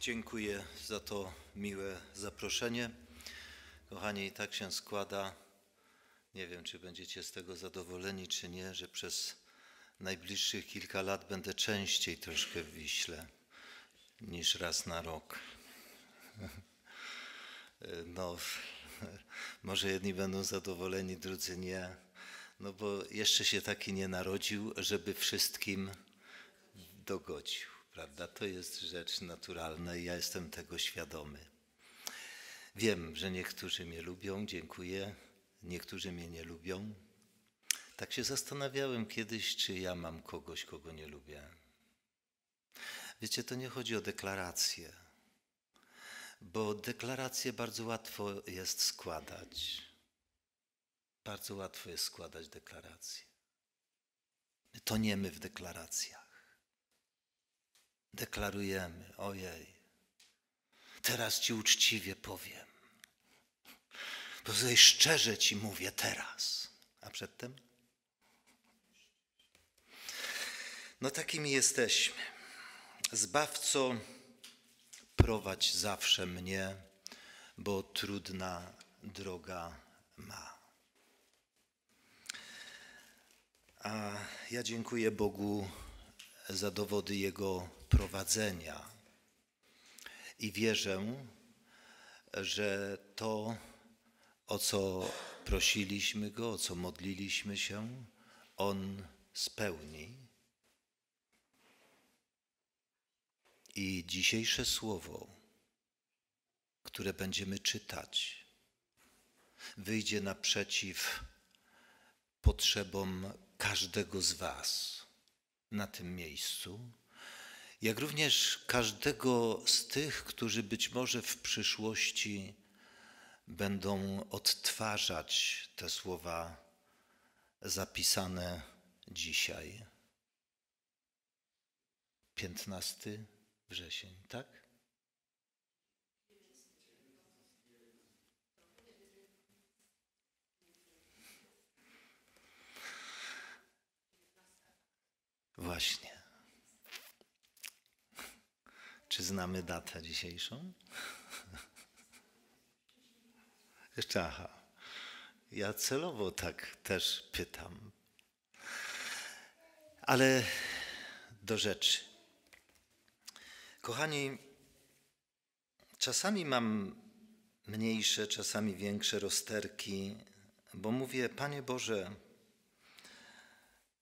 Dziękuję za to miłe zaproszenie. Kochani, tak się składa, nie wiem czy będziecie z tego zadowoleni, czy nie, że przez najbliższych kilka lat będę częściej troszkę w Wiśle niż raz na rok. No, może jedni będą zadowoleni, drudzy nie. No bo jeszcze się taki nie narodził, żeby wszystkim dogodził. Prawda? To jest rzecz naturalna i ja jestem tego świadomy. Wiem, że niektórzy mnie lubią, dziękuję, niektórzy mnie nie lubią. Tak się zastanawiałem kiedyś, czy ja mam kogoś, kogo nie lubię. Wiecie, to nie chodzi o deklaracje bo deklaracje bardzo łatwo jest składać. Bardzo łatwo jest składać deklaracje. To nie my w deklaracjach deklarujemy: Ojej, teraz Ci uczciwie powiem. Bo tutaj szczerze Ci mówię teraz. A przedtem? No takimi jesteśmy. Zbawco, prowadź zawsze mnie, bo trudna droga ma. A ja dziękuję Bogu za dowody Jego prowadzenia. I wierzę, że to, o co prosiliśmy Go, o co modliliśmy się, On spełni. I dzisiejsze słowo, które będziemy czytać, wyjdzie naprzeciw potrzebom każdego z Was na tym miejscu, jak również każdego z tych, którzy być może w przyszłości będą odtwarzać te słowa zapisane dzisiaj. 15 wrzesień, tak? Właśnie. Czy znamy datę dzisiejszą? Jeszcze aha. Ja celowo tak też pytam. Ale do rzeczy. Kochani, czasami mam mniejsze, czasami większe rozterki, bo mówię, Panie Boże,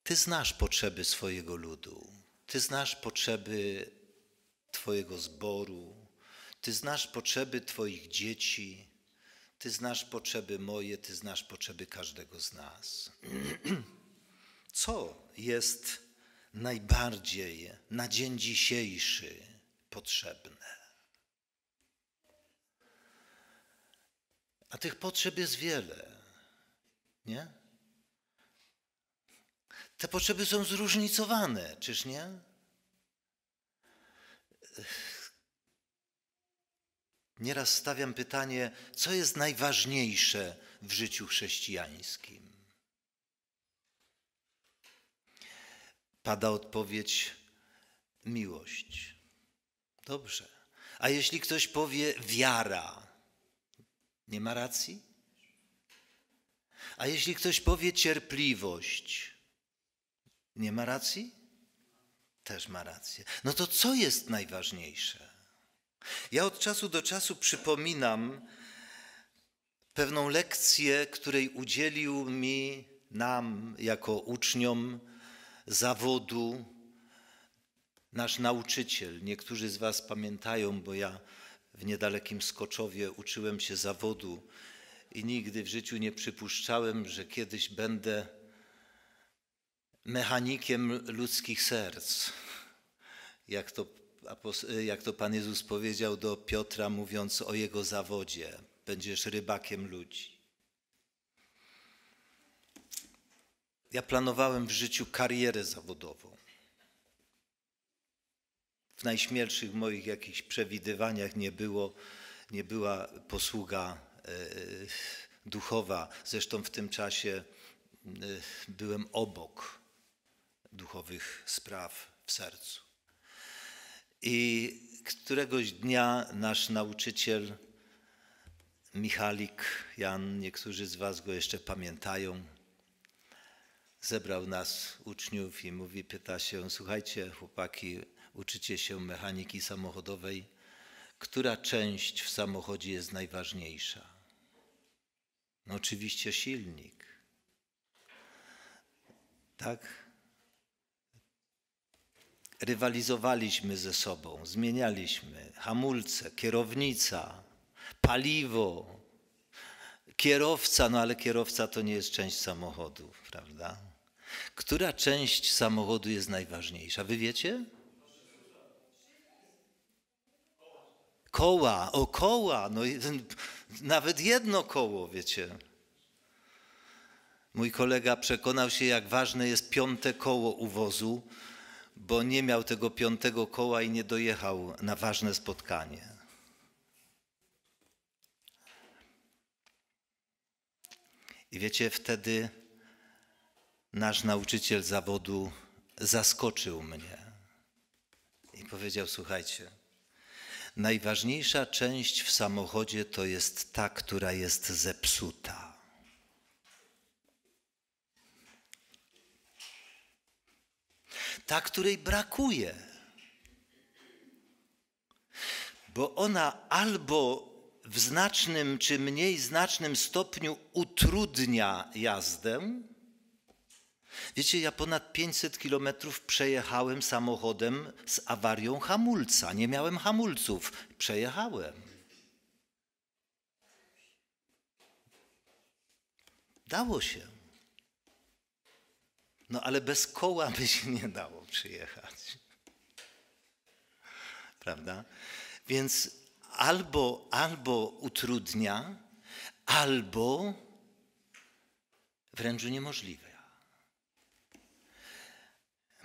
ty znasz potrzeby swojego ludu, Ty znasz potrzeby Twojego zboru, Ty znasz potrzeby Twoich dzieci, Ty znasz potrzeby moje, Ty znasz potrzeby każdego z nas. Co jest najbardziej na dzień dzisiejszy potrzebne? A tych potrzeb jest wiele, nie? Te potrzeby są zróżnicowane, czyż nie? Nieraz stawiam pytanie, co jest najważniejsze w życiu chrześcijańskim? Pada odpowiedź miłość. Dobrze. A jeśli ktoś powie wiara, nie ma racji? A jeśli ktoś powie cierpliwość, nie ma racji? Też ma rację. No to co jest najważniejsze? Ja od czasu do czasu przypominam pewną lekcję, której udzielił mi, nam, jako uczniom zawodu, nasz nauczyciel. Niektórzy z Was pamiętają, bo ja w niedalekim Skoczowie uczyłem się zawodu i nigdy w życiu nie przypuszczałem, że kiedyś będę mechanikiem ludzkich serc. Jak to, jak to Pan Jezus powiedział do Piotra, mówiąc o jego zawodzie: Będziesz rybakiem ludzi. Ja planowałem w życiu karierę zawodową. W najśmielszych moich jakichś przewidywaniach nie, było, nie była posługa e, duchowa. Zresztą w tym czasie e, byłem obok duchowych spraw w sercu. I któregoś dnia nasz nauczyciel Michalik Jan, niektórzy z Was go jeszcze pamiętają, zebrał nas, uczniów, i mówi, pyta się, słuchajcie, chłopaki, uczycie się mechaniki samochodowej, która część w samochodzie jest najważniejsza? No oczywiście silnik. Tak? rywalizowaliśmy ze sobą, zmienialiśmy hamulce, kierownica, paliwo, kierowca, no ale kierowca to nie jest część samochodu, prawda? Która część samochodu jest najważniejsza? Wy wiecie? Koła, o koła, no nawet jedno koło, wiecie. Mój kolega przekonał się, jak ważne jest piąte koło u wozu, bo nie miał tego piątego koła i nie dojechał na ważne spotkanie. I wiecie, wtedy nasz nauczyciel zawodu zaskoczył mnie i powiedział: Słuchajcie, najważniejsza część w samochodzie to jest ta, która jest zepsuta. ta, której brakuje. Bo ona albo w znacznym czy mniej znacznym stopniu utrudnia jazdę. Wiecie, ja ponad 500 kilometrów przejechałem samochodem z awarią hamulca. Nie miałem hamulców. Przejechałem. Dało się. No ale bez koła by się nie dało przyjechać. Prawda? Więc albo, albo utrudnia, albo wręcz niemożliwe.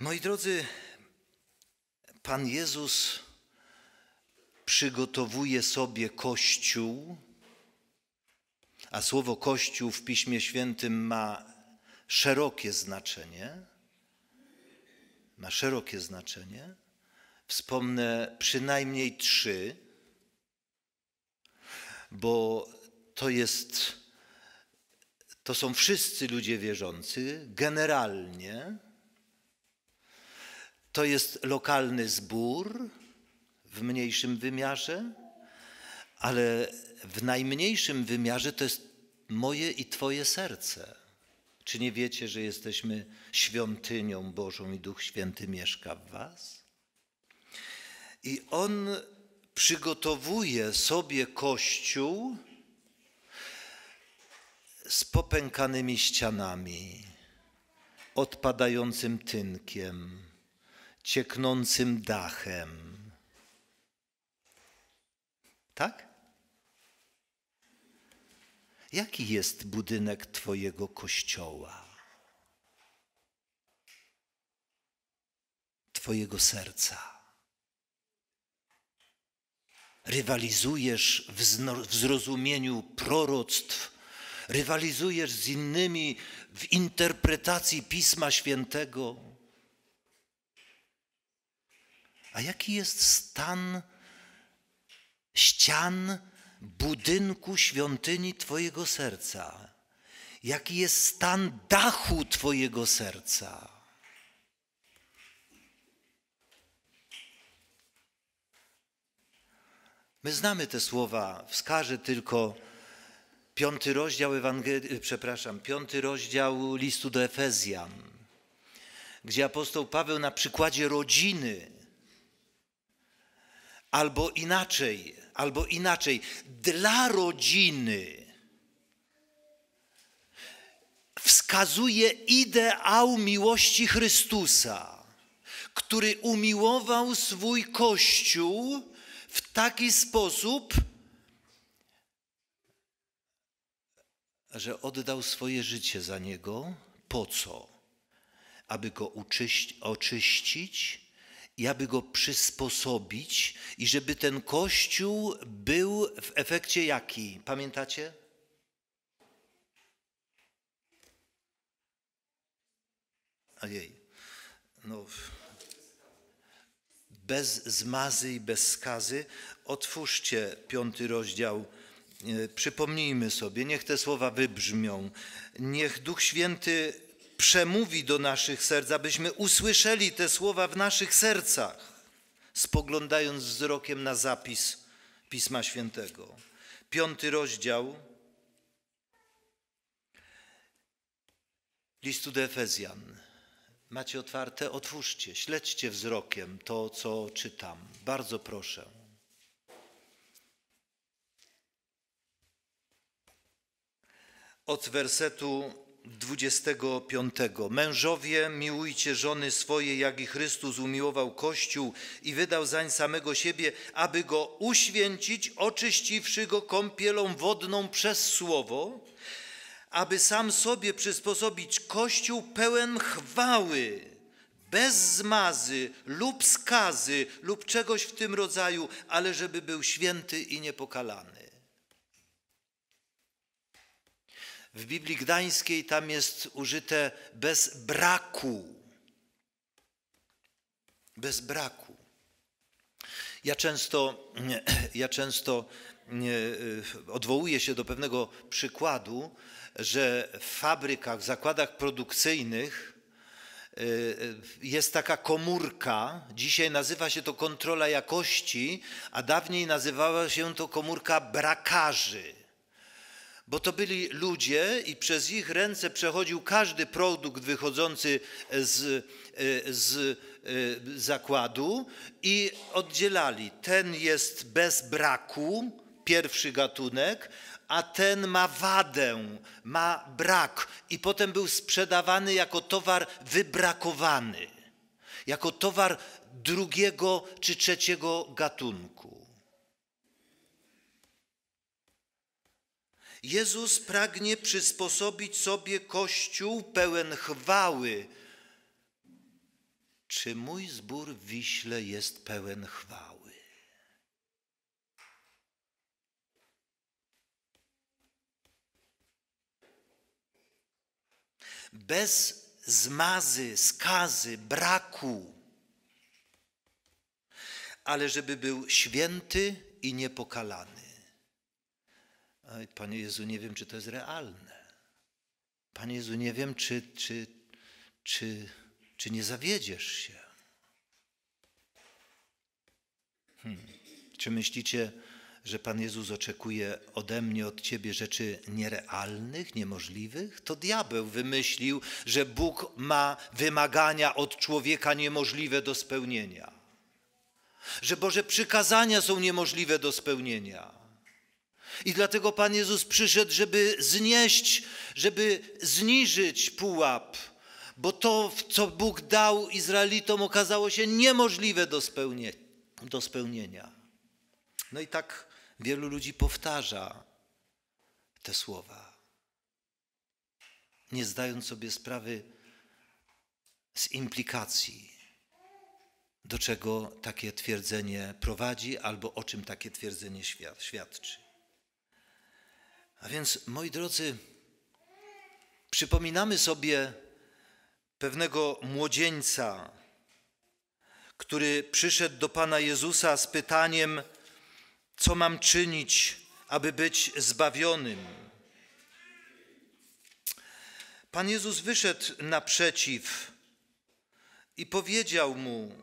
Moi drodzy, Pan Jezus przygotowuje sobie Kościół, a słowo Kościół w Piśmie Świętym ma szerokie znaczenie. Ma szerokie znaczenie. Wspomnę przynajmniej trzy, bo to jest, to są wszyscy ludzie wierzący, generalnie. To jest lokalny zbór w mniejszym wymiarze, ale w najmniejszym wymiarze to jest moje i Twoje serce. Czy nie wiecie, że jesteśmy świątynią Bożą i Duch Święty mieszka w Was? I on przygotowuje sobie kościół z popękanymi ścianami, odpadającym tynkiem, cieknącym dachem. Tak? Jaki jest budynek Twojego kościoła? Twojego serca. Rywalizujesz w, w zrozumieniu proroctw, rywalizujesz z innymi w interpretacji Pisma Świętego. A jaki jest stan ścian budynku świątyni Twojego serca, jaki jest stan dachu Twojego serca. My znamy te słowa, wskażę tylko piąty rozdział Ewangelii, y, przepraszam, piąty rozdział listu do Efezjan, gdzie apostoł Paweł na przykładzie rodziny, albo inaczej, albo inaczej, dla rodziny wskazuje ideał miłości Chrystusa, który umiłował swój Kościół w taki sposób, że oddał swoje życie za niego. Po co? Aby go oczyścić i aby go przysposobić i żeby ten Kościół był w efekcie jaki? Pamiętacie? Ojej, no bez zmazy i bez skazy. Otwórzcie piąty rozdział. E, przypomnijmy sobie, niech te słowa wybrzmią. Niech Duch Święty przemówi do naszych serc, abyśmy usłyszeli te słowa w naszych sercach, spoglądając wzrokiem na zapis Pisma Świętego. Piąty rozdział listu do Efezjan. Macie otwarte? Otwórzcie, śledźcie wzrokiem to, co czytam. Bardzo proszę. od wersetu 25. Mężowie, miłujcie żony swoje, jak i Chrystus umiłował Kościół i wydał zań samego siebie, aby go uświęcić, oczyściwszy go kąpielą wodną przez słowo, aby sam sobie przysposobić Kościół pełen chwały, bez zmazy lub skazy lub czegoś w tym rodzaju, ale żeby był święty i niepokalany. W Biblii Gdańskiej tam jest użyte bez braku. Bez braku. Ja często, ja często e, odwołuję się do pewnego przykładu, że w fabrykach, w zakładach produkcyjnych e, e, jest taka komórka, dzisiaj nazywa się to kontrola jakości, a dawniej nazywała się to komórka brakarzy bo to byli ludzie i przez ich ręce przechodził każdy produkt wychodzący z, e, z e, zakładu i oddzielali. Ten jest bez braku, pierwszy gatunek, a ten ma wadę, ma brak. I potem był sprzedawany jako towar wybrakowany, jako towar drugiego czy trzeciego gatunku. Jezus pragnie przysposobić sobie kościół pełen chwały. Czy mój zbór w Wiśle jest pełen chwały? Bez zmazy, skazy, braku. Ale żeby był święty i niepokalany. Panie Jezu, nie wiem, czy to jest realne. Panie Jezu, nie wiem, czy, czy, czy, czy nie zawiedziesz się. Hmm. Czy myślicie, że Pan Jezus oczekuje ode mnie, od Ciebie rzeczy nierealnych, niemożliwych? To diabeł wymyślił, że Bóg ma wymagania od człowieka niemożliwe do spełnienia. Że Boże przykazania są niemożliwe do spełnienia i dlatego Pan Jezus przyszedł, żeby znieść, żeby zniżyć pułap, bo to, co Bóg dał Izraelitom, okazało się niemożliwe do, spełnie, do spełnienia. No i tak wielu ludzi powtarza te słowa, nie zdając sobie sprawy z implikacji, do czego takie twierdzenie prowadzi albo o czym takie twierdzenie świadczy. A więc, moi drodzy, przypominamy sobie pewnego młodzieńca, który przyszedł do Pana Jezusa z pytaniem, co mam czynić, aby być zbawionym. Pan Jezus wyszedł naprzeciw i powiedział mu,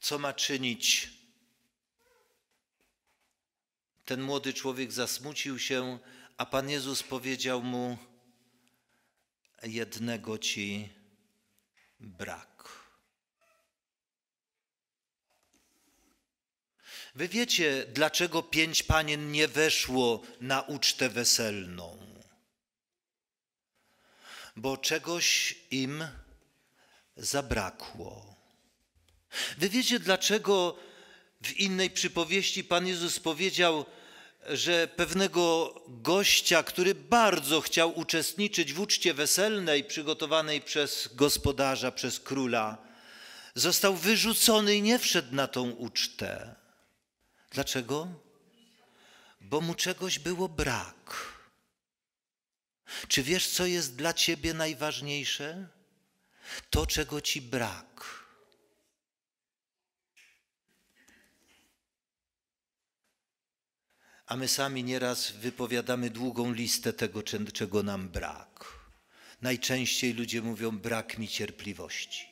co ma czynić, ten młody człowiek zasmucił się, a Pan Jezus powiedział mu: Jednego ci brak. Wy wiecie, dlaczego pięć panien nie weszło na ucztę weselną? Bo czegoś im zabrakło. Wy wiecie, dlaczego w innej przypowieści Pan Jezus powiedział, że pewnego gościa, który bardzo chciał uczestniczyć w uczcie weselnej przygotowanej przez gospodarza, przez króla, został wyrzucony i nie wszedł na tą ucztę. Dlaczego? Bo mu czegoś było brak. Czy wiesz, co jest dla ciebie najważniejsze? To, czego ci brak. a my sami nieraz wypowiadamy długą listę tego, czego nam brak. Najczęściej ludzie mówią: brak mi cierpliwości.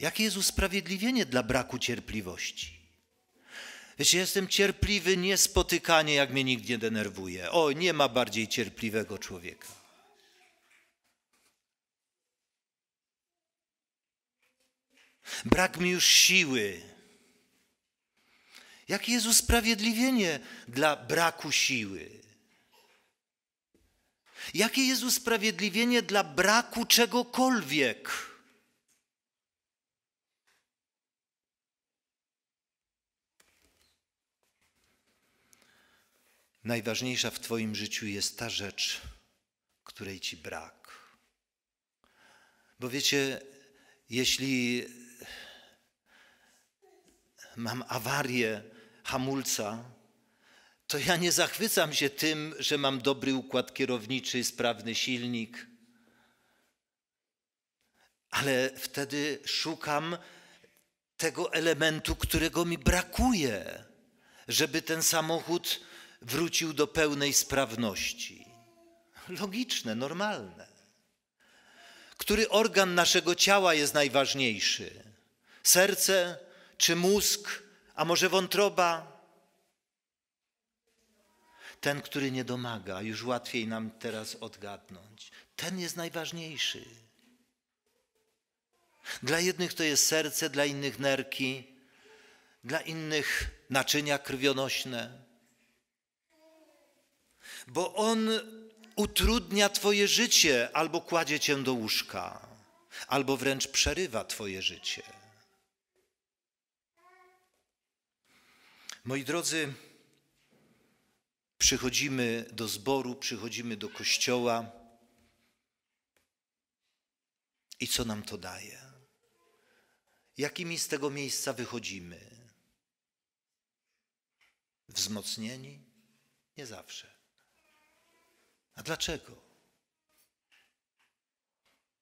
Jakie jest usprawiedliwienie dla braku cierpliwości? Wiecie, jestem cierpliwy niespotykanie, jak mnie nikt nie denerwuje. O, nie ma bardziej cierpliwego człowieka. Brak mi już siły Jakie jest usprawiedliwienie dla braku siły? Jakie jest usprawiedliwienie dla braku czegokolwiek? Najważniejsza w Twoim życiu jest ta rzecz, której Ci brak. Bo wiecie, jeśli mam awarię, hamulca, to ja nie zachwycam się tym, że mam dobry układ kierowniczy, sprawny silnik, ale wtedy szukam tego elementu, którego mi brakuje, żeby ten samochód wrócił do pełnej sprawności. Logiczne, normalne. Który organ naszego ciała jest najważniejszy? Serce czy mózg? A może wątroba? Ten, który nie domaga, już łatwiej nam teraz odgadnąć. Ten jest najważniejszy. Dla jednych to jest serce, dla innych nerki, dla innych naczynia krwionośne. Bo on utrudnia Twoje życie, albo kładzie Cię do łóżka, albo wręcz przerywa Twoje życie. Moi drodzy, przychodzimy do zboru, przychodzimy do kościoła. I co nam to daje? Jakimi z tego miejsca wychodzimy? Wzmocnieni? Nie zawsze. A dlaczego?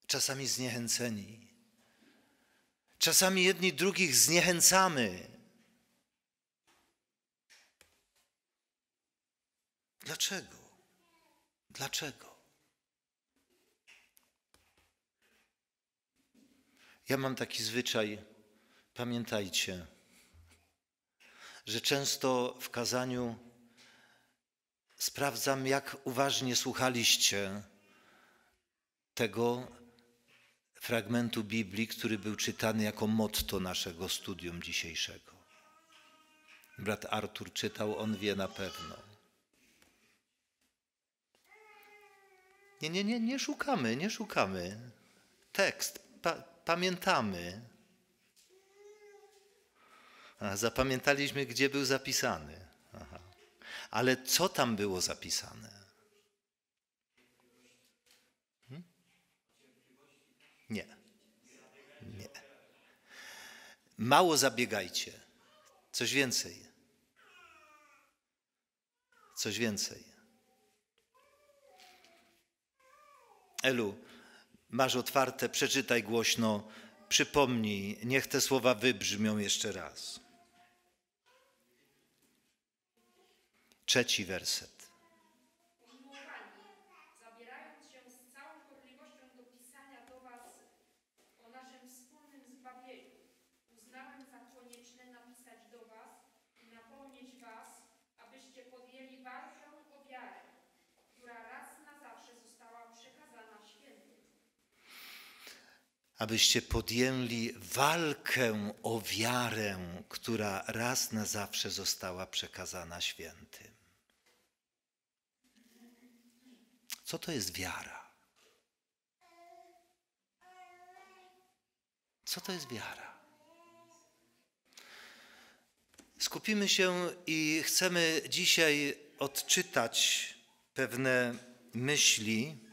Czasami zniechęceni. Czasami jedni drugich zniechęcamy. Dlaczego? Dlaczego? Ja mam taki zwyczaj, pamiętajcie, że często w kazaniu sprawdzam, jak uważnie słuchaliście tego fragmentu Biblii, który był czytany jako motto naszego studium dzisiejszego. Brat Artur czytał, on wie na pewno. Nie, nie, nie, nie szukamy, nie szukamy. Tekst, pa, pamiętamy. A, zapamiętaliśmy, gdzie był zapisany. Aha. Ale co tam było zapisane? Hmm? Nie. Nie. Mało zabiegajcie. Coś więcej. Coś więcej. Elu, masz otwarte, przeczytaj głośno, przypomnij, niech te słowa wybrzmią jeszcze raz. Trzeci werset. abyście podjęli walkę o wiarę, która raz na zawsze została przekazana świętym. Co to jest wiara? Co to jest wiara? Skupimy się i chcemy dzisiaj odczytać pewne myśli,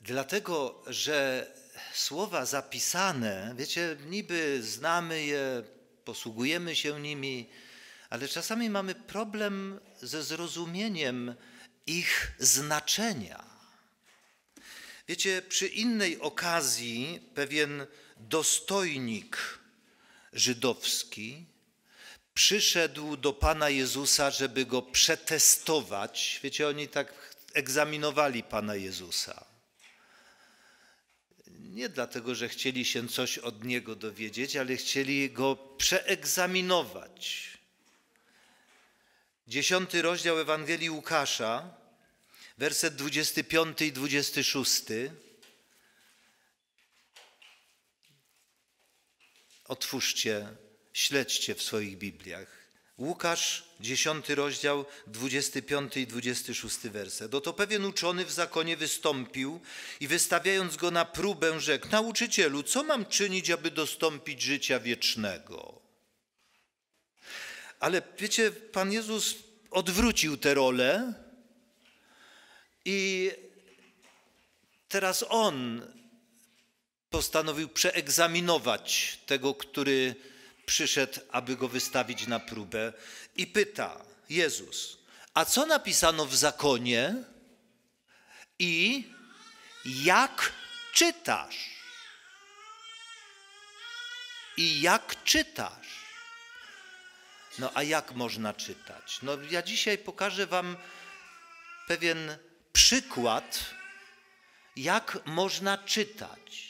Dlatego, że słowa zapisane, wiecie, niby znamy je, posługujemy się nimi, ale czasami mamy problem ze zrozumieniem ich znaczenia. Wiecie, przy innej okazji pewien dostojnik żydowski przyszedł do Pana Jezusa, żeby go przetestować. Wiecie, oni tak egzaminowali Pana Jezusa nie dlatego, że chcieli się coś od Niego dowiedzieć, ale chcieli Go przeegzaminować. Dziesiąty rozdział Ewangelii Łukasza, werset 25 i 26. Otwórzcie, śledźcie w swoich Bibliach. Łukasz, 10 rozdział, 25 i 26 werset. Oto pewien uczony w zakonie wystąpił i wystawiając go na próbę rzekł, nauczycielu, co mam czynić, aby dostąpić życia wiecznego? Ale wiecie, Pan Jezus odwrócił tę rolę i teraz On postanowił przeegzaminować tego, który przyszedł, aby go wystawić na próbę i pyta Jezus, a co napisano w zakonie i jak czytasz? I jak czytasz? No a jak można czytać? No ja dzisiaj pokażę wam pewien przykład, jak można czytać.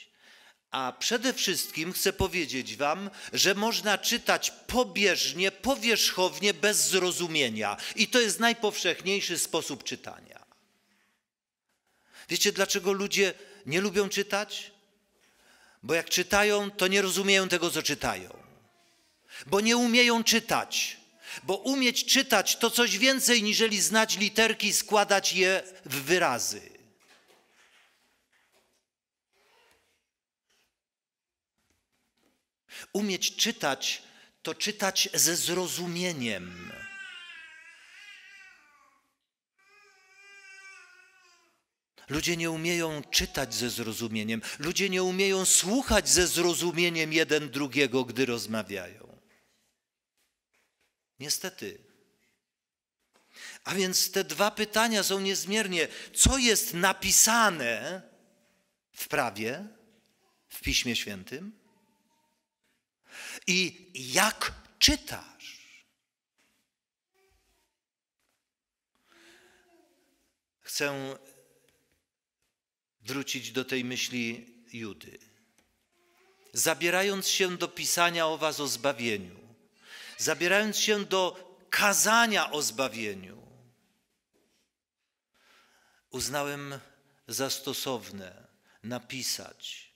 A przede wszystkim chcę powiedzieć Wam, że można czytać pobieżnie, powierzchownie, bez zrozumienia. I to jest najpowszechniejszy sposób czytania. Wiecie, dlaczego ludzie nie lubią czytać? Bo jak czytają, to nie rozumieją tego, co czytają. Bo nie umieją czytać. Bo umieć czytać to coś więcej, niżeli znać literki i składać je w wyrazy. Umieć czytać to czytać ze zrozumieniem. Ludzie nie umieją czytać ze zrozumieniem. Ludzie nie umieją słuchać ze zrozumieniem jeden drugiego, gdy rozmawiają. Niestety. A więc te dwa pytania są niezmiernie. Co jest napisane w prawie, w Piśmie Świętym? i jak czytasz. Chcę wrócić do tej myśli Judy. Zabierając się do pisania o Was o zbawieniu, zabierając się do kazania o zbawieniu, uznałem za stosowne napisać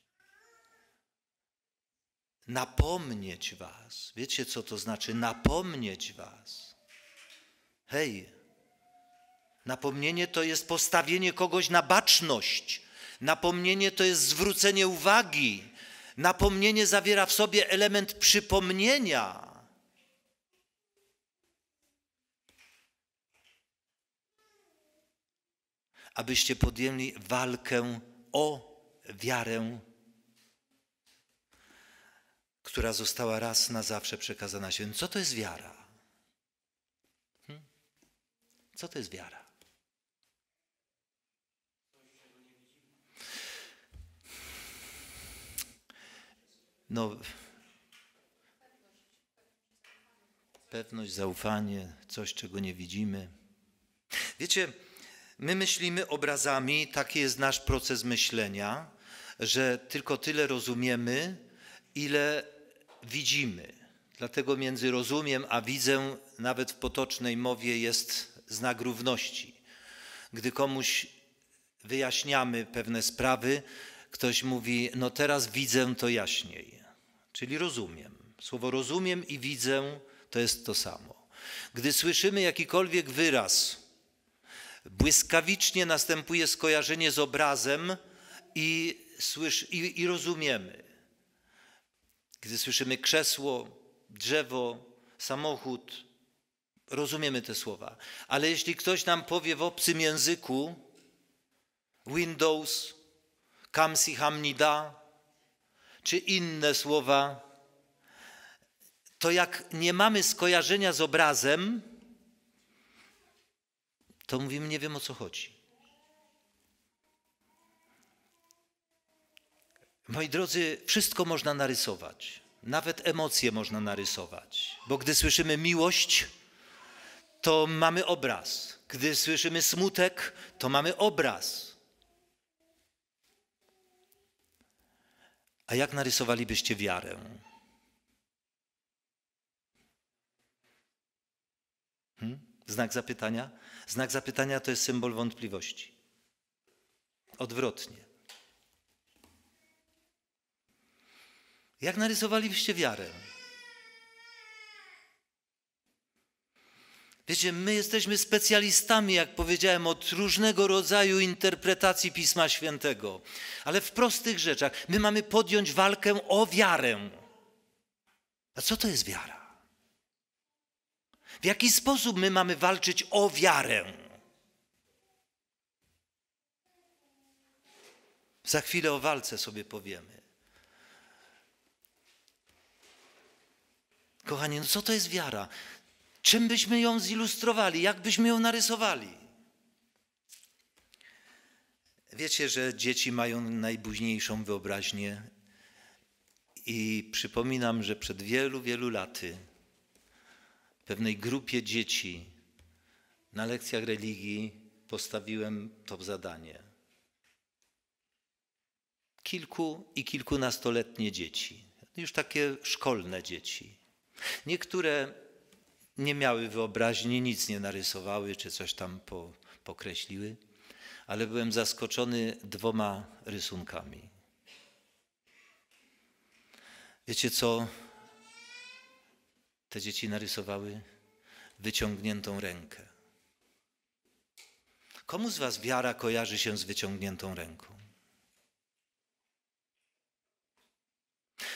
napomnieć was. Wiecie, co to znaczy napomnieć was? Hej, napomnienie to jest postawienie kogoś na baczność. Napomnienie to jest zwrócenie uwagi. Napomnienie zawiera w sobie element przypomnienia. Abyście podjęli walkę o wiarę która została raz na zawsze przekazana się. Co to jest wiara? Hmm? Co to jest wiara? No, pewność, zaufanie, coś, czego nie widzimy. Wiecie, my myślimy obrazami, taki jest nasz proces myślenia, że tylko tyle rozumiemy, ile widzimy. Dlatego między rozumiem a widzę, nawet w potocznej mowie, jest znak równości. Gdy komuś wyjaśniamy pewne sprawy, ktoś mówi: No teraz widzę to jaśniej, czyli rozumiem. Słowo rozumiem i widzę to jest to samo. Gdy słyszymy jakikolwiek wyraz, błyskawicznie następuje skojarzenie z obrazem i, słysz, i, i rozumiemy. Gdy słyszymy krzesło, drzewo, samochód, rozumiemy te słowa. Ale jeśli ktoś nam powie w obcym języku Windows, kamsi hamnida, czy inne słowa, to jak nie mamy skojarzenia z obrazem, to mówimy, nie wiem o co chodzi. Moi drodzy, wszystko można narysować, nawet emocje można narysować, bo gdy słyszymy miłość, to mamy obraz. Gdy słyszymy smutek, to mamy obraz. A jak narysowalibyście wiarę? Hmm? Znak zapytania? Znak zapytania to jest symbol wątpliwości. Odwrotnie. Jak narysowaliście wiarę? Wiecie, my jesteśmy specjalistami, jak powiedziałem, od różnego rodzaju interpretacji Pisma Świętego, ale w prostych rzeczach. My mamy podjąć walkę o wiarę. A co to jest wiara? W jaki sposób my mamy walczyć o wiarę? Za chwilę o walce sobie powiemy. Kochani, no co to jest wiara? Czym byśmy ją zilustrowali? Jak byśmy ją narysowali? Wiecie, że dzieci mają najbuźniejszą wyobraźnię i przypominam, że przed wielu, wielu laty pewnej grupie dzieci na lekcjach religii postawiłem to zadanie. Kilku i kilkunastoletnie dzieci, już takie szkolne dzieci. Niektóre nie miały wyobraźni, nic nie narysowały czy coś tam po, pokreśliły, ale byłem zaskoczony dwoma rysunkami. Wiecie co te dzieci narysowały? Wyciągniętą rękę. Komu z Was wiara kojarzy się z wyciągniętą ręką?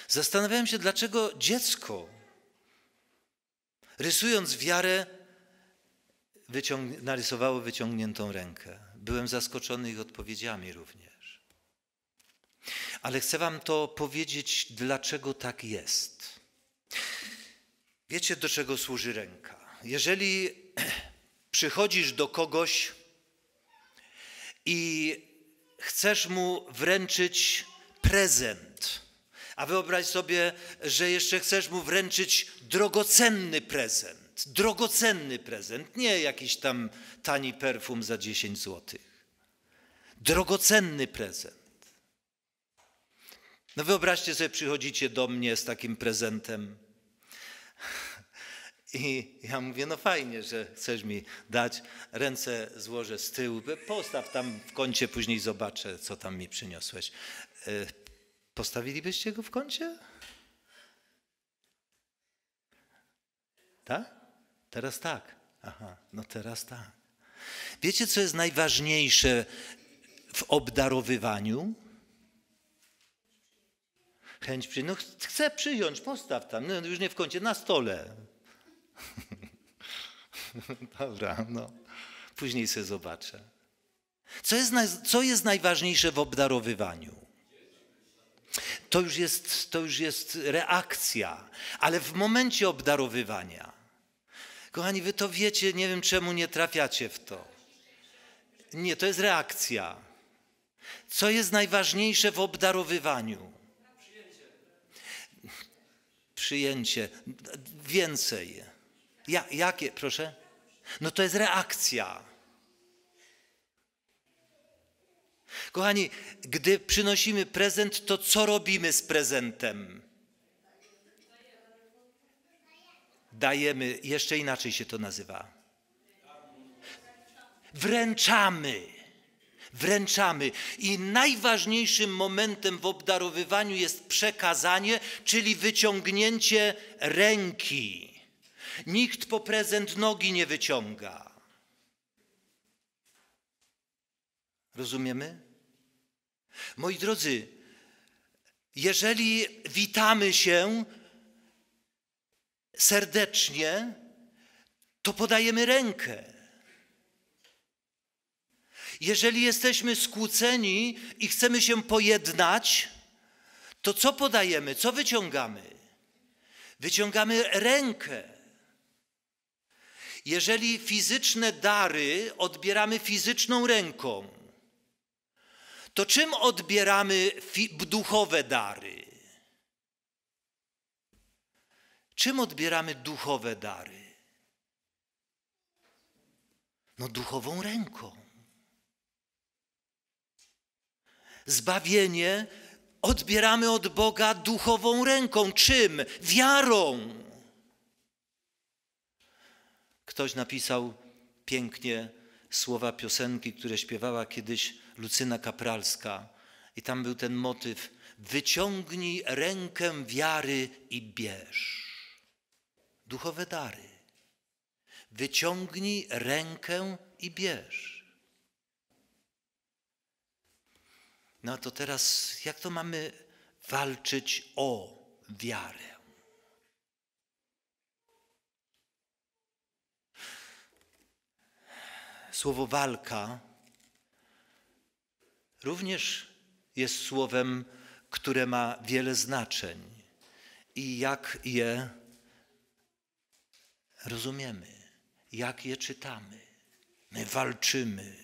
Zastanawiałem się, dlaczego dziecko Rysując wiarę, wyciąg narysowało wyciągniętą rękę. Byłem zaskoczony ich odpowiedziami również. Ale chcę Wam to powiedzieć, dlaczego tak jest. Wiecie, do czego służy ręka. Jeżeli przychodzisz do kogoś i chcesz mu wręczyć prezent, a wyobraź sobie, że jeszcze chcesz mu wręczyć drogocenny prezent. Drogocenny prezent, nie jakiś tam tani perfum za 10 zł. Drogocenny prezent. No wyobraźcie sobie, przychodzicie do mnie z takim prezentem. I ja mówię, no fajnie, że chcesz mi dać. Ręce złożę z tyłu. Postaw tam w kącie, później zobaczę, co tam mi przyniosłeś. Y, Postawilibyście go w kącie? Tak? Teraz tak. Aha, no teraz tak. Wiecie, co jest najważniejsze w obdarowywaniu? Chęć przyjąć. No ch chcę przyjąć, postaw tam. No już nie w kącie, na stole. Dobra, no. Później sobie zobaczę. Co jest, co jest najważniejsze w obdarowywaniu? To już jest, to już jest reakcja, ale w momencie obdarowywania. Kochani, wy to wiecie, nie wiem czemu nie trafiacie w to. Nie, to jest reakcja. Co jest najważniejsze w obdarowywaniu? Przyjęcie. Więcej. Ja, jakie, proszę? No to jest reakcja. Kochani, gdy przynosimy prezent, to co robimy z prezentem? Dajemy, jeszcze inaczej się to nazywa. Wręczamy. Wręczamy. I najważniejszym momentem w obdarowywaniu jest przekazanie, czyli wyciągnięcie ręki. Nikt po prezent nogi nie wyciąga. Rozumiemy? Moi drodzy, jeżeli witamy się serdecznie, to podajemy rękę. Jeżeli jesteśmy skłóceni i chcemy się pojednać, to co podajemy, co wyciągamy? Wyciągamy rękę. Jeżeli fizyczne dary odbieramy fizyczną ręką, to czym odbieramy duchowe dary? Czym odbieramy duchowe dary? No, duchową ręką. Zbawienie odbieramy od Boga duchową ręką. Czym? Wiarą. Ktoś napisał pięknie słowa piosenki, które śpiewała kiedyś Lucyna Kapralska. I tam był ten motyw: wyciągnij rękę wiary i bierz. Duchowe dary. Wyciągnij rękę i bierz. No to teraz, jak to mamy walczyć o wiarę? Słowo walka również jest słowem, które ma wiele znaczeń i jak je rozumiemy, jak je czytamy. My walczymy,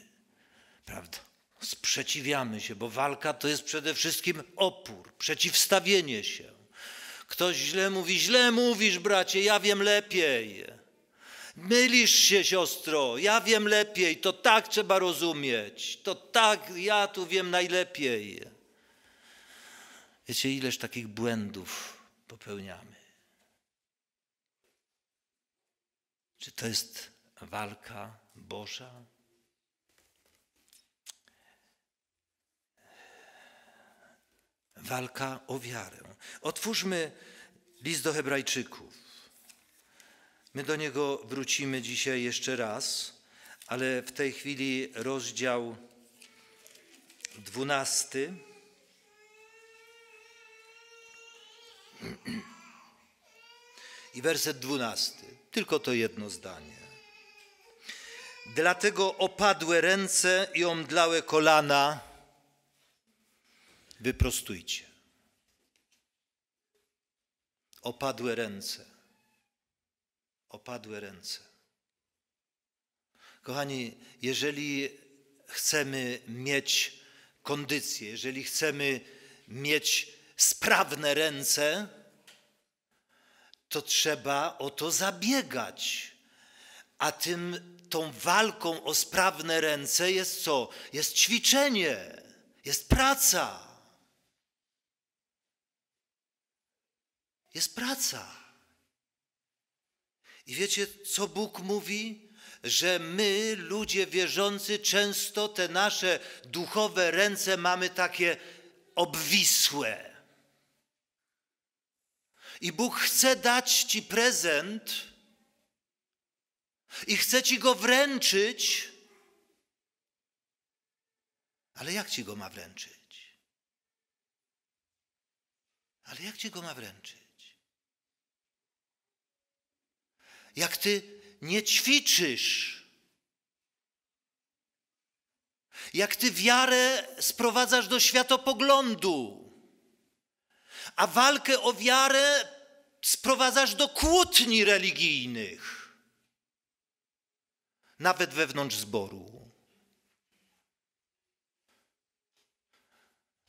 prawda? Sprzeciwiamy się, bo walka to jest przede wszystkim opór, przeciwstawienie się. Ktoś źle mówi, źle mówisz, bracie, ja wiem lepiej. Mylisz się, siostro, ja wiem lepiej, to tak trzeba rozumieć, to tak ja tu wiem najlepiej. Wiecie, ileż takich błędów popełniamy. Czy to jest walka Boża? Walka o wiarę. Otwórzmy list do Hebrajczyków. My do niego wrócimy dzisiaj jeszcze raz, ale w tej chwili rozdział 12. I werset 12. Tylko to jedno zdanie. Dlatego opadłe ręce i omdlałe kolana wyprostujcie. Opadłe ręce opadłe ręce. Kochani, jeżeli chcemy mieć kondycję, jeżeli chcemy mieć sprawne ręce, to trzeba o to zabiegać. A tym, tą walką o sprawne ręce jest co? Jest ćwiczenie, jest praca. Jest praca. I wiecie, co Bóg mówi? Że my, ludzie wierzący, często te nasze duchowe ręce mamy takie obwisłe. I Bóg chce dać Ci prezent i chce Ci go wręczyć, ale jak Ci go ma wręczyć? Ale jak Ci go ma wręczyć? jak ty nie ćwiczysz. Jak ty wiarę sprowadzasz do światopoglądu, a walkę o wiarę sprowadzasz do kłótni religijnych, nawet wewnątrz zboru.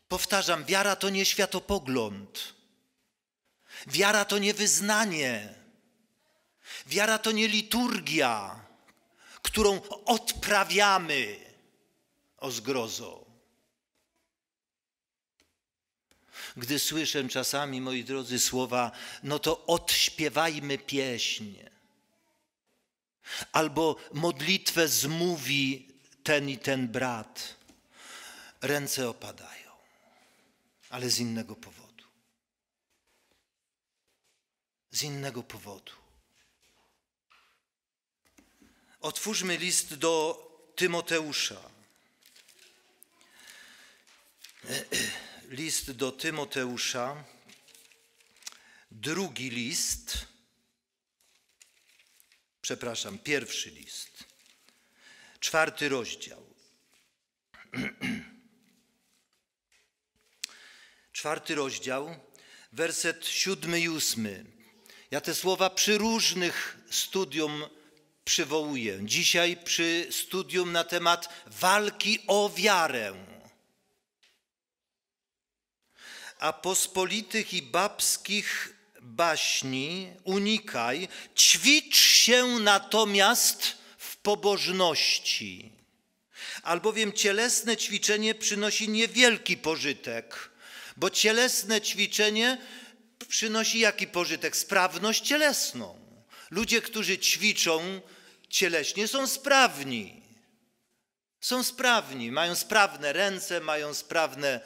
Powtarzam, wiara to nie światopogląd. Wiara to nie wyznanie. Wiara to nie liturgia, którą odprawiamy o zgrozo. Gdy słyszę czasami, moi drodzy, słowa, no to odśpiewajmy pieśń. Albo modlitwę zmówi ten i ten brat. Ręce opadają, ale z innego powodu. Z innego powodu. Otwórzmy list do Tymoteusza. List do Tymoteusza, drugi list, przepraszam, pierwszy list, czwarty rozdział. Czwarty rozdział, werset siódmy i ósmy. Ja te słowa przy różnych studium przywołuję dzisiaj przy studium na temat walki o wiarę. A pospolitych i babskich baśni unikaj, ćwicz się natomiast w pobożności, albowiem cielesne ćwiczenie przynosi niewielki pożytek, bo cielesne ćwiczenie przynosi jaki pożytek? Sprawność cielesną Ludzie, którzy ćwiczą cieleśnie, są sprawni. Są sprawni, mają sprawne ręce, mają sprawne,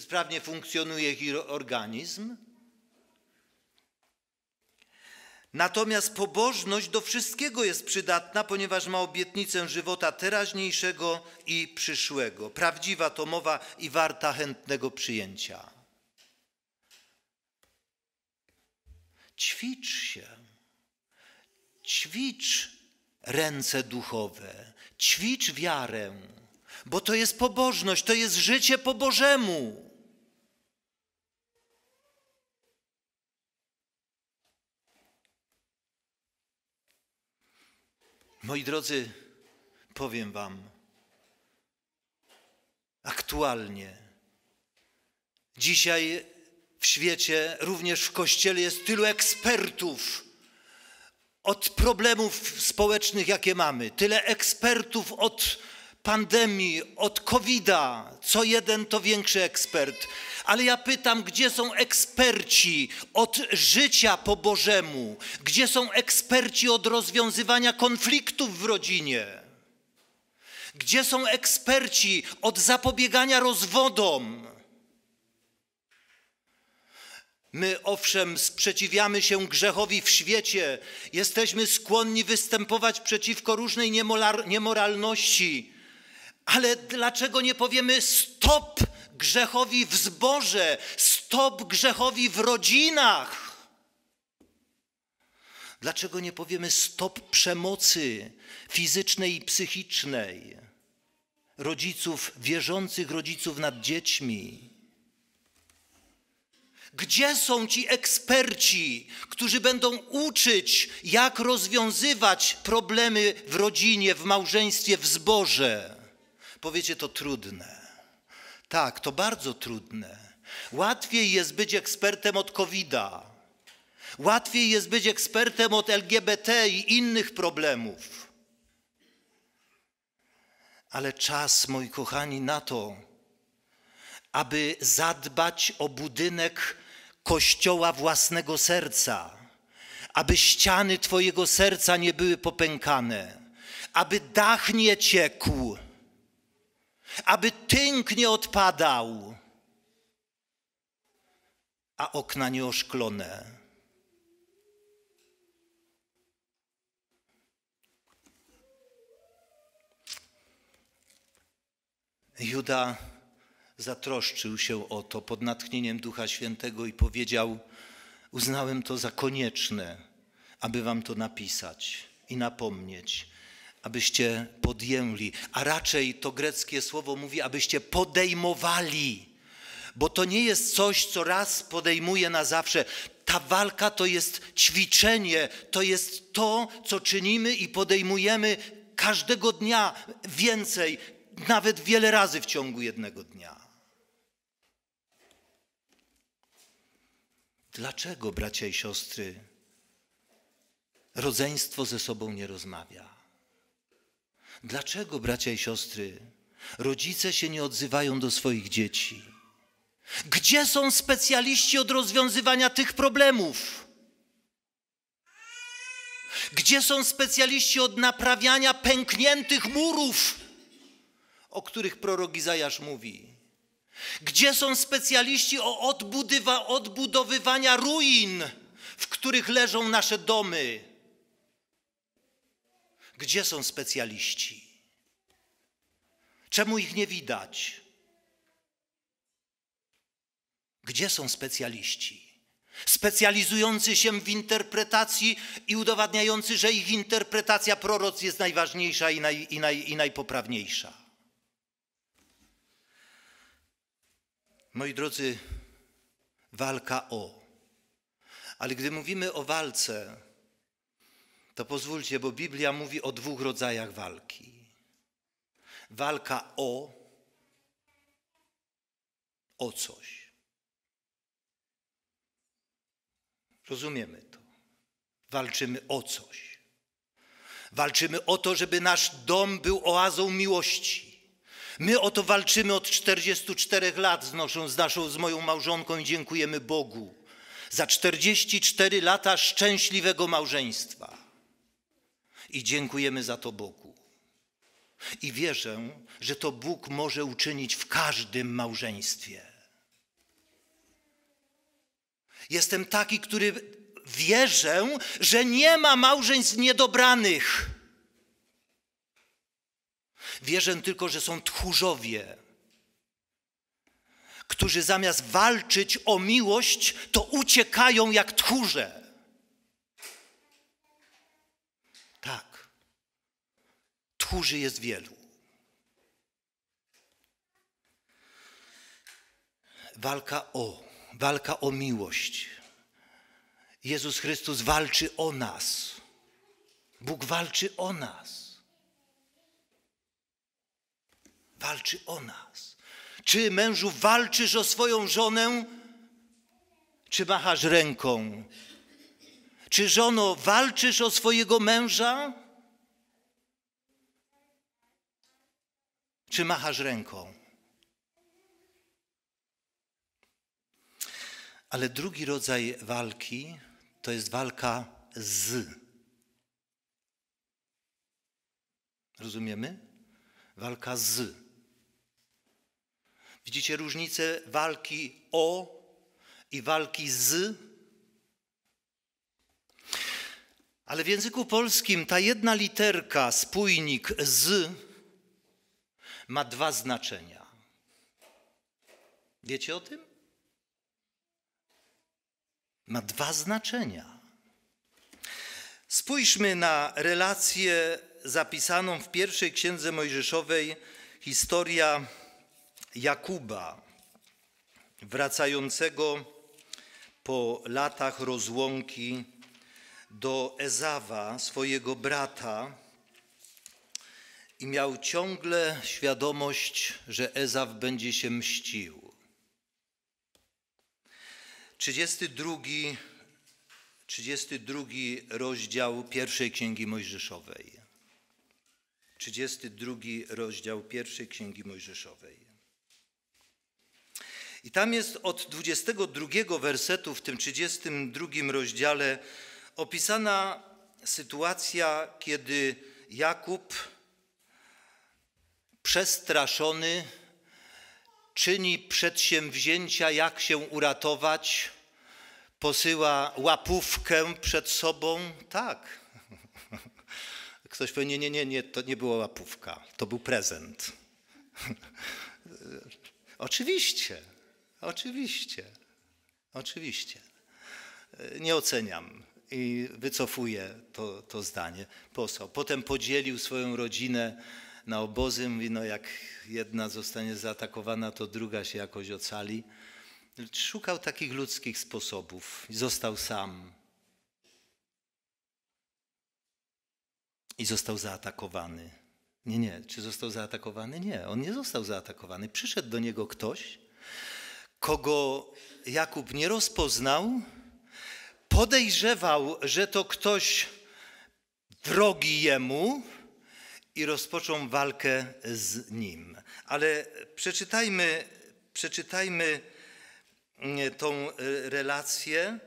sprawnie funkcjonuje ich organizm. Natomiast pobożność do wszystkiego jest przydatna, ponieważ ma obietnicę żywota teraźniejszego i przyszłego. Prawdziwa to mowa i warta chętnego przyjęcia. Ćwicz się ćwicz ręce duchowe, ćwicz wiarę, bo to jest pobożność, to jest życie po Bożemu. Moi drodzy, powiem Wam, aktualnie, dzisiaj w świecie, również w Kościele jest tylu ekspertów, od problemów społecznych, jakie mamy, tyle ekspertów od pandemii, od COVID-a, co jeden to większy ekspert. Ale ja pytam, gdzie są eksperci od życia po Bożemu? Gdzie są eksperci od rozwiązywania konfliktów w rodzinie? Gdzie są eksperci od zapobiegania rozwodom? My owszem sprzeciwiamy się grzechowi w świecie, jesteśmy skłonni występować przeciwko różnej niemoralności, ale dlaczego nie powiemy stop grzechowi w zboże, stop grzechowi w rodzinach? Dlaczego nie powiemy stop przemocy fizycznej i psychicznej rodziców, wierzących rodziców nad dziećmi? Gdzie są ci eksperci, którzy będą uczyć, jak rozwiązywać problemy w rodzinie, w małżeństwie, w zborze? Powiecie, to trudne. Tak, to bardzo trudne. Łatwiej jest być ekspertem od covid -a. Łatwiej jest być ekspertem od LGBT i innych problemów. Ale czas, moi kochani, na to, aby zadbać o budynek kościoła własnego serca, aby ściany Twojego serca nie były popękane, aby dach nie ciekł, aby tynk nie odpadał, a okna nie oszklone. Juda zatroszczył się o to pod natchnieniem Ducha Świętego i powiedział: Uznałem to za konieczne, aby wam to napisać i napomnieć, abyście podjęli, a raczej to greckie słowo mówi, abyście podejmowali, bo to nie jest coś, co raz podejmuje na zawsze. Ta walka to jest ćwiczenie, to jest to, co czynimy i podejmujemy każdego dnia więcej, nawet wiele razy w ciągu jednego dnia. Dlaczego, bracia i siostry, rodzeństwo ze sobą nie rozmawia? Dlaczego, bracia i siostry, rodzice się nie odzywają do swoich dzieci? Gdzie są specjaliści od rozwiązywania tych problemów? Gdzie są specjaliści od naprawiania pękniętych murów, o których prorok Izajasz mówi? Gdzie są specjaliści od odbudowywania ruin, w których leżą nasze domy? Gdzie są specjaliści? Czemu ich nie widać? Gdzie są specjaliści? Specjalizujący się w interpretacji i udowadniający, że ich interpretacja proroc jest najważniejsza i, naj, i, naj, i najpoprawniejsza. Moi drodzy, walka o. Ale gdy mówimy o walce, to pozwólcie, bo Biblia mówi o dwóch rodzajach walki. Walka o o coś. Rozumiemy to. Walczymy o coś. Walczymy o to, żeby nasz dom był oazą miłości My o to walczymy od 44 lat z, naszą, z, naszą, z moją małżonką i dziękujemy Bogu za 44 lata szczęśliwego małżeństwa. I dziękujemy za to Bogu. I wierzę, że to Bóg może uczynić w każdym małżeństwie. Jestem taki, który wierzę, że nie ma małżeństw niedobranych. Wierzę tylko, że są tchórzowie, którzy zamiast walczyć o miłość, to uciekają jak tchórze. Tak. Tchórzy jest wielu. Walka o, walka o miłość. Jezus Chrystus walczy o nas. Bóg walczy o nas. walczy o nas. Czy mężu walczysz o swoją żonę? Czy machasz ręką? Czy żono walczysz o swojego męża? Czy machasz ręką? Ale drugi rodzaj walki to jest walka z. Rozumiemy? Walka z. Widzicie różnicę walki o i walki z? Ale w języku polskim ta jedna literka, spójnik z, ma dwa znaczenia. Wiecie o tym? Ma dwa znaczenia. Spójrzmy na relację zapisaną w pierwszej księdze Mojżeszowej, historia Jakuba, wracającego po latach rozłąki do Ezawa, swojego brata, i miał ciągle świadomość, że Ezaw będzie się mścił. 32, 32 rozdział pierwszej Księgi Mojżeszowej. 32 rozdział pierwszej Księgi Mojżeszowej. I tam jest od 22 wersetu w tym 32 rozdziale opisana sytuacja, kiedy Jakub przestraszony czyni przedsięwzięcia, jak się uratować, posyła łapówkę przed sobą. Tak. Ktoś powie, nie, nie, nie, nie, to nie była łapówka, to był prezent. Oczywiście. Oczywiście, oczywiście. Nie oceniam i wycofuję to, to zdanie. Poseł. Potem podzielił swoją rodzinę na obozy. Mówi, no jak jedna zostanie zaatakowana, to druga się jakoś ocali. Szukał takich ludzkich sposobów. Został sam. I został zaatakowany. Nie, nie. Czy został zaatakowany? Nie. On nie został zaatakowany. Przyszedł do niego ktoś, kogo Jakub nie rozpoznał, podejrzewał, że to ktoś drogi jemu i rozpoczął walkę z nim. Ale przeczytajmy, przeczytajmy mm, tą y, relację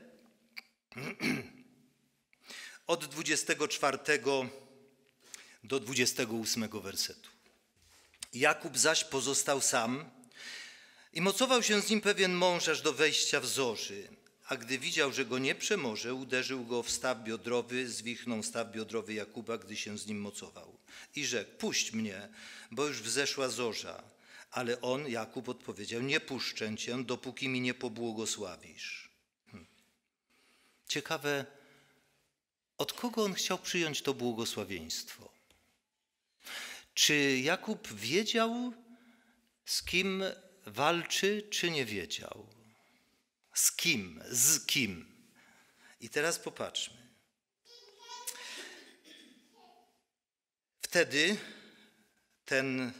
od 24 do 28 wersetu. Jakub zaś pozostał sam i mocował się z nim pewien mąż aż do wejścia w zorzy, a gdy widział, że go nie przemoże, uderzył go w staw biodrowy, zwichnął staw biodrowy Jakuba, gdy się z nim mocował. I rzekł, puść mnie, bo już wzeszła zorza. Ale on, Jakub, odpowiedział, nie puszczę cię, dopóki mi nie pobłogosławisz. Hmm. Ciekawe, od kogo on chciał przyjąć to błogosławieństwo? Czy Jakub wiedział, z kim walczy, czy nie wiedział? Z kim? Z kim? I teraz popatrzmy. Wtedy ten,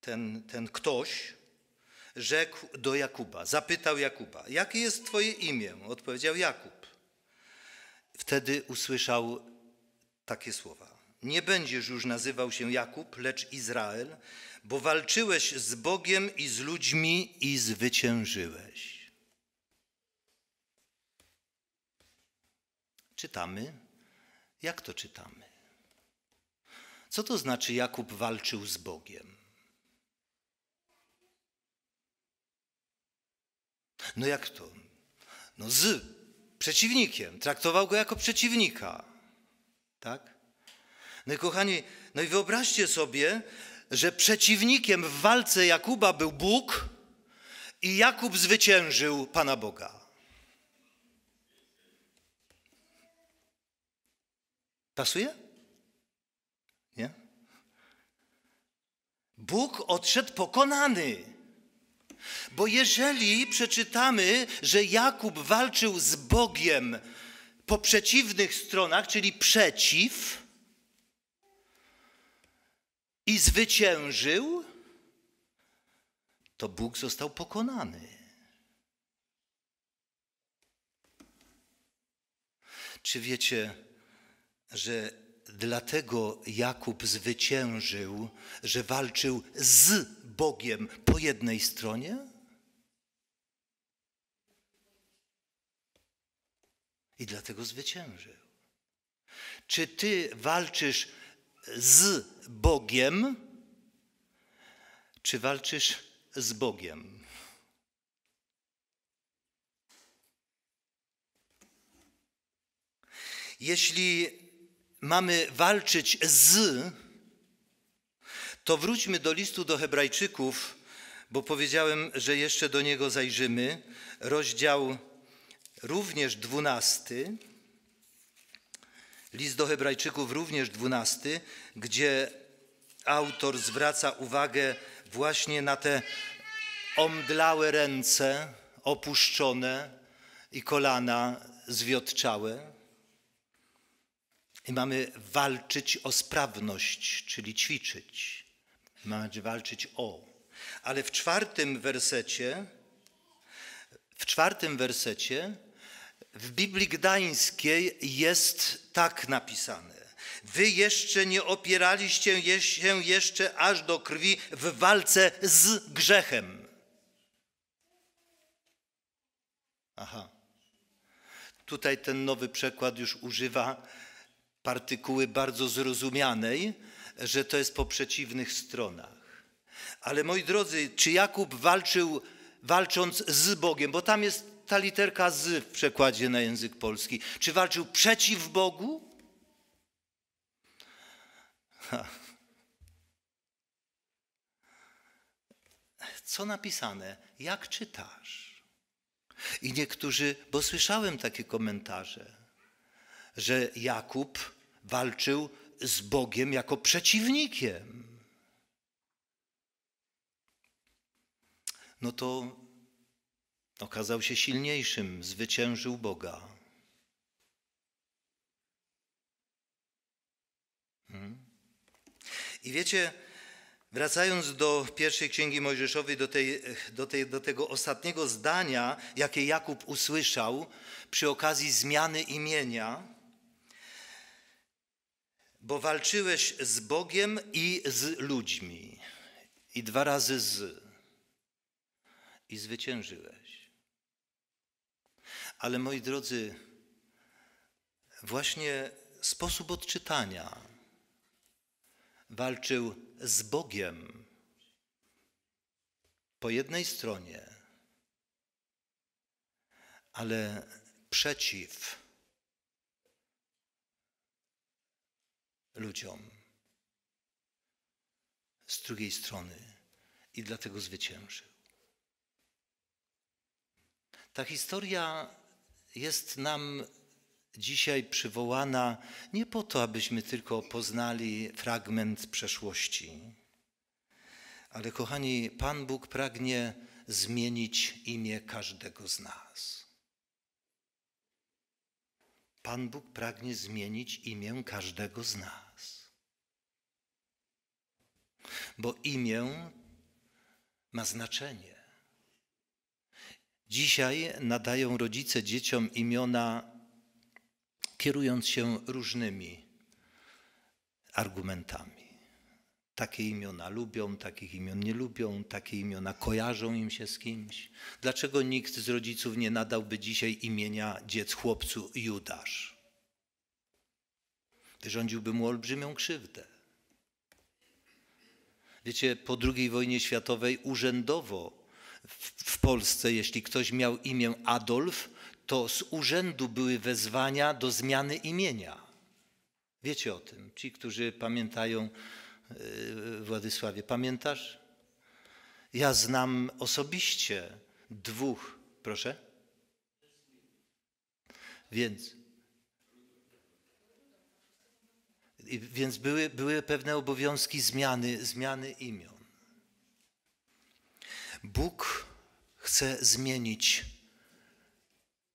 ten, ten ktoś rzekł do Jakuba, zapytał Jakuba, jakie jest twoje imię? Odpowiedział Jakub. Wtedy usłyszał takie słowa. Nie będziesz już nazywał się Jakub, lecz Izrael, bo walczyłeś z Bogiem i z ludźmi i zwyciężyłeś. Czytamy, jak to czytamy. Co to znaczy Jakub walczył z Bogiem? No jak to? No z przeciwnikiem. Traktował go jako przeciwnika. Tak? No kochani, no i wyobraźcie sobie, że przeciwnikiem w walce Jakuba był Bóg i Jakub zwyciężył Pana Boga. Pasuje? Nie? Bóg odszedł pokonany. Bo jeżeli przeczytamy, że Jakub walczył z Bogiem po przeciwnych stronach, czyli przeciw, i zwyciężył, to Bóg został pokonany. Czy wiecie, że dlatego Jakub zwyciężył, że walczył z Bogiem po jednej stronie? I dlatego zwyciężył. Czy ty walczysz z Bogiem, czy walczysz z Bogiem? Jeśli mamy walczyć z, to wróćmy do listu do Hebrajczyków, bo powiedziałem, że jeszcze do niego zajrzymy. Rozdział również dwunasty. List do Hebrajczyków, również 12, gdzie autor zwraca uwagę właśnie na te omdlałe ręce, opuszczone i kolana zwiotczałe. I mamy walczyć o sprawność, czyli ćwiczyć. Mamy walczyć o. Ale w czwartym wersecie, w czwartym wersecie w Biblii Gdańskiej jest tak napisane. Wy jeszcze nie opieraliście się jeszcze aż do krwi w walce z grzechem. Aha. Tutaj ten nowy przekład już używa partykuły bardzo zrozumianej, że to jest po przeciwnych stronach. Ale moi drodzy, czy Jakub walczył walcząc z Bogiem? Bo tam jest ta literka z w przekładzie na język polski. Czy walczył przeciw Bogu? Co napisane? Jak czytasz? I niektórzy, bo słyszałem takie komentarze, że Jakub walczył z Bogiem jako przeciwnikiem. No to okazał się silniejszym, zwyciężył Boga. Hmm? I wiecie, wracając do pierwszej księgi Mojżeszowej, do, tej, do, tej, do tego ostatniego zdania, jakie Jakub usłyszał przy okazji zmiany imienia, bo walczyłeś z Bogiem i z ludźmi. I dwa razy z. I zwyciężyłeś. Ale moi drodzy, właśnie sposób odczytania walczył z Bogiem po jednej stronie, ale przeciw ludziom z drugiej strony i dlatego zwyciężył. Ta historia jest nam dzisiaj przywołana nie po to, abyśmy tylko poznali fragment przeszłości, ale kochani, Pan Bóg pragnie zmienić imię każdego z nas. Pan Bóg pragnie zmienić imię każdego z nas. Bo imię ma znaczenie. Dzisiaj nadają rodzice dzieciom imiona, kierując się różnymi argumentami. Takie imiona lubią, takich imion nie lubią, takie imiona kojarzą im się z kimś. Dlaczego nikt z rodziców nie nadałby dzisiaj imienia dziec chłopcu Judasz? Wyrządziłby mu olbrzymią krzywdę. Wiecie, po II wojnie światowej urzędowo w Polsce, jeśli ktoś miał imię Adolf, to z urzędu były wezwania do zmiany imienia. Wiecie o tym, ci, którzy pamiętają e, Władysławie, pamiętasz? Ja znam osobiście dwóch, proszę. Więc, więc były, były pewne obowiązki zmiany, zmiany imion. Bóg chce zmienić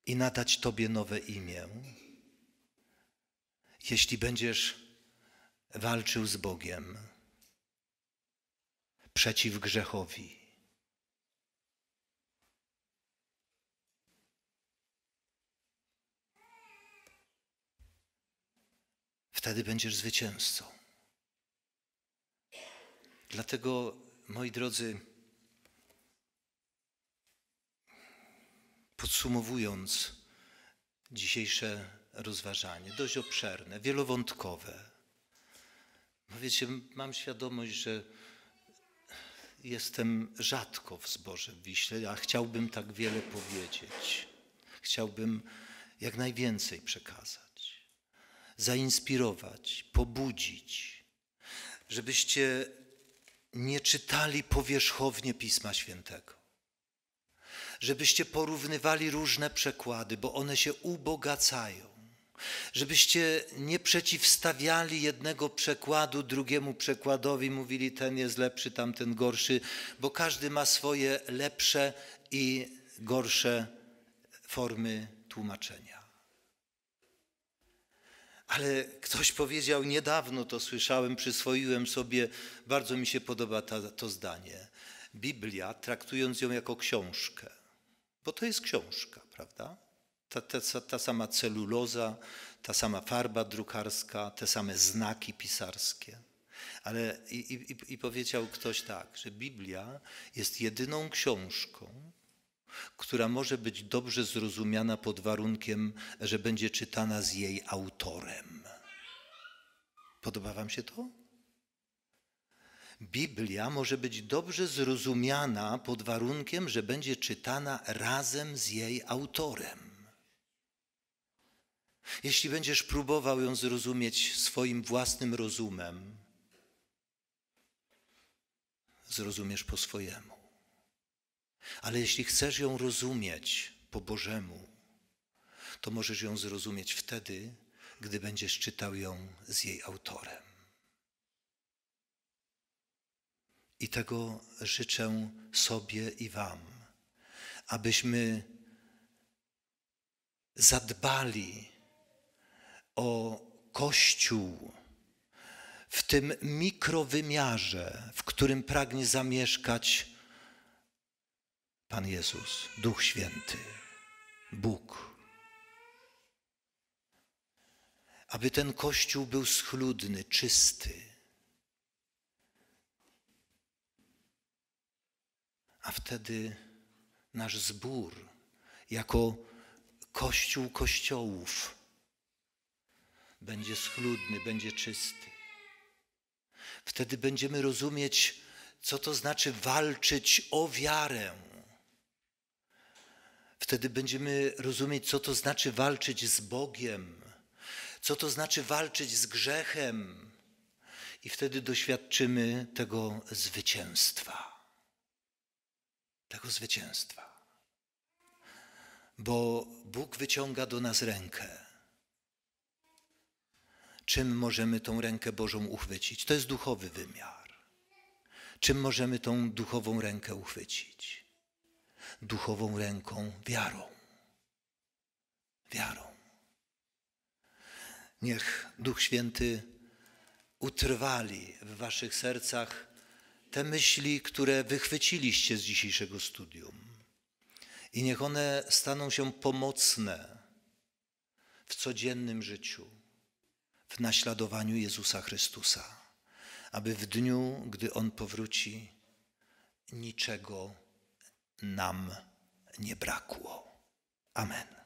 i nadać Tobie nowe imię, jeśli będziesz walczył z Bogiem przeciw grzechowi. Wtedy będziesz zwycięzcą. Dlatego, moi drodzy, Podsumowując dzisiejsze rozważanie, dość obszerne, wielowątkowe. Bo wiecie, mam świadomość, że jestem rzadko w zborze w Wiśle, a chciałbym tak wiele powiedzieć. Chciałbym jak najwięcej przekazać, zainspirować, pobudzić, żebyście nie czytali powierzchownie Pisma Świętego żebyście porównywali różne przekłady, bo one się ubogacają, żebyście nie przeciwstawiali jednego przekładu drugiemu przekładowi, mówili ten jest lepszy, tamten gorszy, bo każdy ma swoje lepsze i gorsze formy tłumaczenia. Ale ktoś powiedział, niedawno to słyszałem, przyswoiłem sobie, bardzo mi się podoba ta, to zdanie. Biblia, traktując ją jako książkę, bo to jest książka, prawda? Ta, ta, ta sama celuloza, ta sama farba drukarska, te same znaki pisarskie. Ale i, i, i powiedział ktoś tak, że Biblia jest jedyną książką, która może być dobrze zrozumiana pod warunkiem, że będzie czytana z jej autorem. Podoba Wam się to? Biblia może być dobrze zrozumiana pod warunkiem, że będzie czytana razem z jej autorem. Jeśli będziesz próbował ją zrozumieć swoim własnym rozumem, zrozumiesz po swojemu. Ale jeśli chcesz ją rozumieć po Bożemu, to możesz ją zrozumieć wtedy, gdy będziesz czytał ją z jej autorem. I tego życzę sobie i Wam, abyśmy zadbali o Kościół w tym mikrowymiarze, w którym pragnie zamieszkać Pan Jezus, Duch Święty, Bóg. Aby ten Kościół był schludny, czysty a wtedy nasz zbór jako kościół kościołów będzie schludny, będzie czysty. Wtedy będziemy rozumieć, co to znaczy walczyć o wiarę. Wtedy będziemy rozumieć, co to znaczy walczyć z Bogiem, co to znaczy walczyć z grzechem, i wtedy doświadczymy tego zwycięstwa tego zwycięstwa. Bo Bóg wyciąga do nas rękę. Czym możemy tą rękę Bożą uchwycić? To jest duchowy wymiar. Czym możemy tą duchową rękę uchwycić? Duchową ręką, wiarą. Wiarą. Niech Duch Święty utrwali w waszych sercach te myśli, które wychwyciliście z dzisiejszego studium. I niech one staną się pomocne w codziennym życiu, w naśladowaniu Jezusa Chrystusa, aby w dniu, gdy On powróci, niczego nam nie brakło. Amen.